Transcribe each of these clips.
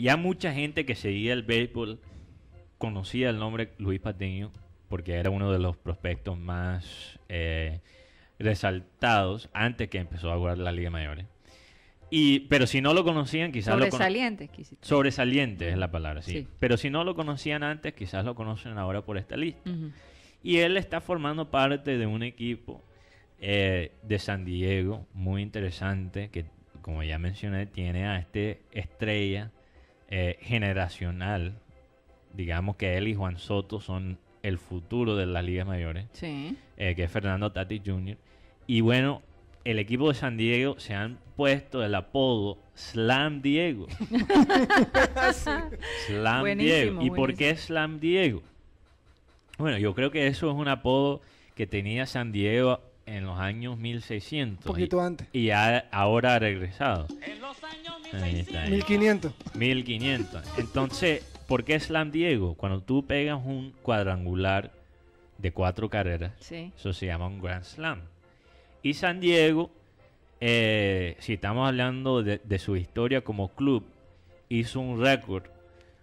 Ya mucha gente que seguía el béisbol conocía el nombre Luis Patiño porque era uno de los prospectos más eh, resaltados antes que empezó a jugar la Liga Mayores. ¿eh? Y, pero si no lo conocían, quizás sobresaliente, lo Sobresaliente es la palabra, sí. Pero si no lo conocían antes, quizás lo conocen ahora por esta lista. Y él está formando parte de un equipo eh, de San Diego muy interesante que, como ya mencioné, tiene a este estrella eh, generacional. Digamos que él y Juan Soto son el futuro de las ligas mayores, sí. Eh, que es Fernando Tati Jr. Y bueno, el equipo de San Diego se han puesto el apodo Slam Diego. Slam Diego. ¿Y por qué Slam Diego? Bueno, yo creo que eso es un apodo que tenía San Diego en los años 1600. y, ahora ha regresado. Eh, 1500. 1500. Entonces, ¿por qué Slam Diego? Cuando tú pegas un cuadrangular de cuatro carreras, eso se llama un Grand Slam. Y San Diego, eh, si estamos hablando de, su historia como club, hizo un récord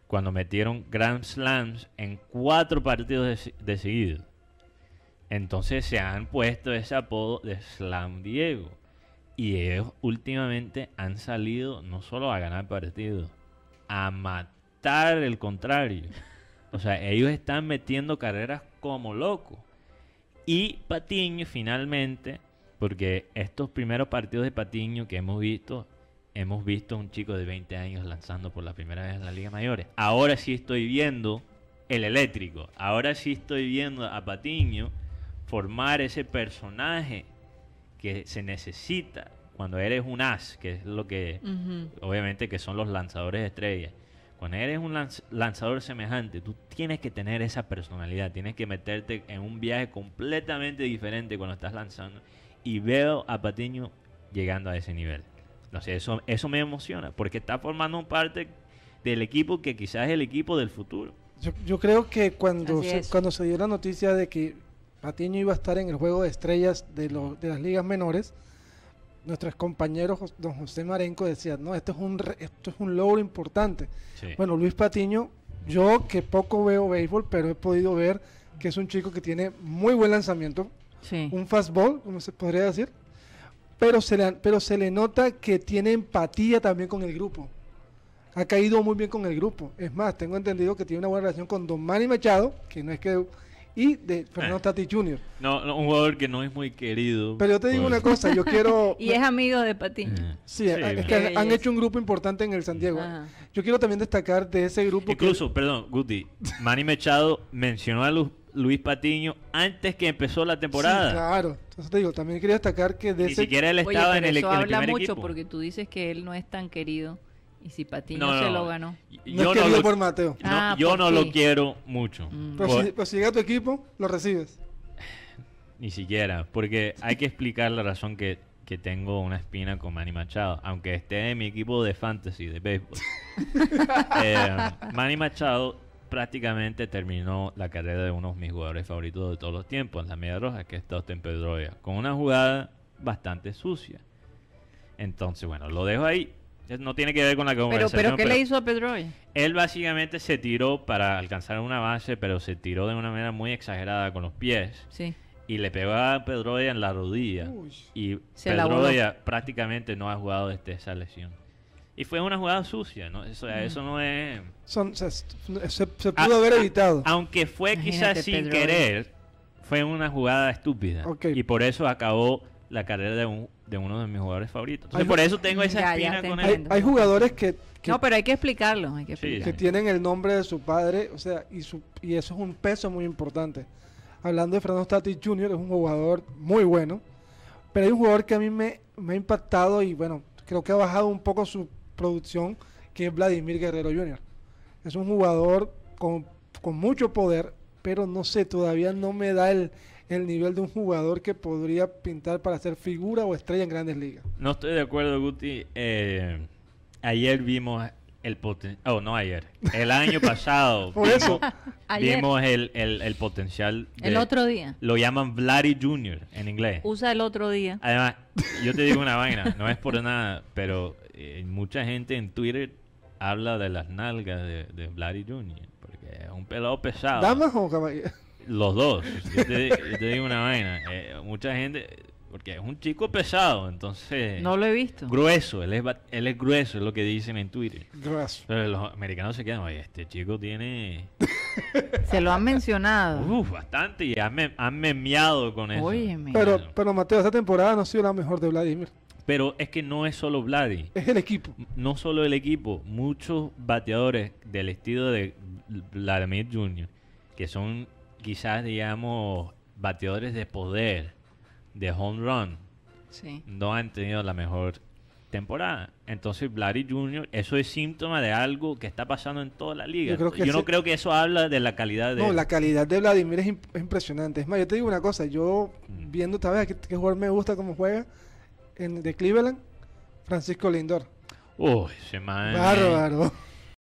cuando metieron Grand Slams en cuatro partidos de seguido. Entonces se han puesto ese apodo de Slam Diego. Y ellos últimamente han salido no solo a ganar partidos, a matar el contrario. O sea, ellos están metiendo carreras como locos. Y Patiño finalmente, porque estos primeros partidos de Patiño que hemos visto, hemos visto a un chico de 20 años lanzando por la primera vez en la Liga Mayores. Ahora sí estoy viendo el eléctrico. Ahora sí estoy viendo a Patiño formar ese personaje que se necesita cuando eres un as, que es lo que obviamente que son los lanzadores de estrellas. Cuando eres un lanzador semejante, tú tienes que tener esa personalidad, tienes que meterte en un viaje completamente diferente cuando estás lanzando. Y veo a Patiño llegando a ese nivel. No sé, eso, eso me emociona, porque está formando parte del equipo que quizás es el equipo del futuro. Yo, creo que cuando cuando se dio la noticia de que Patiño iba a estar en el juego de estrellas de, las ligas menores, nuestros compañeros don José Marenco decía: no, esto es un, esto es un logro importante. Bueno, Luis Patiño, yo que poco veo béisbol, pero he podido ver que es un chico que tiene muy buen lanzamiento, un fastball, como se podría decir, pero se, le, pero se le nota que tiene empatía también con el grupo. Ha caído muy bien con el grupo. Es más, tengo entendido que tiene una buena relación con Don Manny Machado, que no es que y de Fernando eh. Tati Jr. No, un jugador que no es muy querido. Pero yo te digo una cosa, yo quiero... y es amigo de Patiño. Eh. Sí, que han, hecho un grupo importante en el San Diego. Yo quiero también destacar de ese grupo... Incluso, perdón, Guti, Manny Mechado mencionó a Luis Patiño antes que empezó la temporada. claro. Entonces te digo, también quiero destacar que de Ni siquiera él estaba en, el, habla mucho porque tú dices que él no es tan querido. ¿Y si Patiño no, se lo ganó? no, por Mateo. Ah, yo no lo quiero mucho. Mm. Pero, pues, si, llega tu equipo, lo recibes. Ni siquiera, porque hay que explicar la razón que, tengo una espina con Manny Machado, aunque esté en mi equipo de fantasy, de béisbol. Eh, Manny Machado prácticamente terminó la carrera de uno de mis jugadores favoritos de todos los tiempos, la media roja, que es Dustin Pedroia, con una jugada bastante sucia. Entonces, bueno, lo dejo ahí no tiene que ver con la conversación. Pero, pero ¿qué le hizo a Pedroia? Él básicamente se tiró para alcanzar una base, pero se tiró de una manera muy exagerada con los pies. Sí. Y le pegó a Pedroia en la rodilla. Y se prácticamente no ha jugado desde esa lesión. Y fue una jugada sucia, ¿no? Eso, eso no es... se, ah, pudo haber evitado. aunque fue quizás sin querer, fue una jugada estúpida. Y por eso acabó la carrera de, de uno de mis jugadores favoritos. por eso tengo esa con él. Hay, jugadores que, No, pero hay que explicarlo. Hay que, que tienen el nombre de su padre, o sea, y, su, y eso es un peso muy importante. Hablando de Fernando Static Jr., es un jugador muy bueno, pero hay un jugador que a mí me, me ha impactado y bueno, creo que ha bajado un poco su producción, que es Vladimir Guerrero Jr. Es un jugador con, con mucho poder, pero no sé, todavía no me da el, el nivel de un jugador que podría pintar para ser figura o estrella en grandes ligas. No estoy de acuerdo, Guti. Eh, ayer vimos el potencial. Oh, no ayer. El año pasado. Por eso. Vimos el, potencial. el otro día. Lo llaman Vladdy Jr. en inglés. Usa el otro día. Además, yo te digo una vaina. No es por nada, pero eh, mucha gente en Twitter habla de las nalgas de, de Vladdy Jr. Porque es un pelado pesado. ¿Damas o caballeros? Los dos. Yo te, digo una vaina. Eh, mucha gente. Porque es un chico pesado, entonces. No lo he visto. Grueso, él es, él es grueso, es lo que dicen en Twitter. Grueso. Pero los americanos se quedan, oye, este chico tiene. se lo han mencionado. Uf, bastante, y han, memeado con eso. Pero, pero Mateo, esta temporada no ha sido la mejor de Vladimir. Pero es que no es solo Vladimir Es el equipo. No solo el equipo. Muchos bateadores del estilo de Vladimir Jr., que son quizás, digamos, bateadores de poder, de home run, no han tenido la mejor temporada. Entonces, Vladi Jr., eso es síntoma de algo que está pasando en toda la liga. Yo, no creo que eso habla de la calidad de... No, la calidad de Vladimir es, impresionante. Es más, yo te digo una cosa, yo mm. viendo esta vez qué jugador me gusta cómo juega, en, de Cleveland, Francisco Lindor. Uy, se Bárbaro.